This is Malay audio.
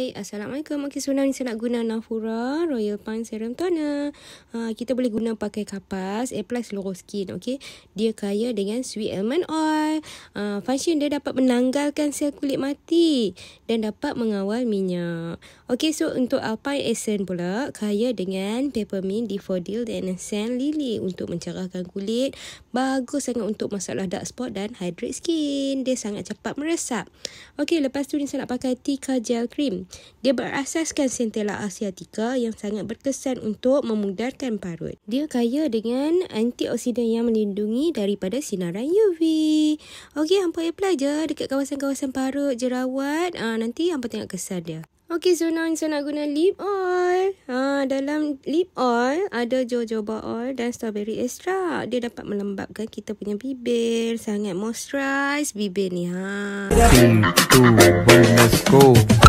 Hai, Assalamualaikum. Ok sebelum ni saya nak guna Nafura Royal Pine Serum Toner. Uh, kita boleh guna pakai kapas, apply seluruh skin, okey. Dia kaya dengan sweet almond oil. Uh, function dia dapat menanggalkan sel kulit mati dan dapat mengawal minyak. Ok so untuk Alpine Essence pula, kaya dengan peppermint, defodil dan sand lily untuk mencerahkan kulit. Bagus sangat untuk masalah dark spot dan hydrate skin. Dia sangat cepat meresap. Ok lepas tu ni saya nak pakai Tika Gel Cream. Dia berasaskan sentela asiatika yang sangat berkesan untuk memudarkan parut. Dia kaya dengan antioksidan yang melindungi daripada sinaran UV. Okey, hampa ya pelajar dekat kawasan-kawasan parut, jerawat. Uh, nanti hampa tengok kesan dia. Okey, so now saya nak guna lip oil. Ha, dalam lip oil ada jojoba oil dan strawberry extract. Dia dapat melembabkan kita punya bibir. Sangat moisturize bibir ni. Ha. 3, 2, go.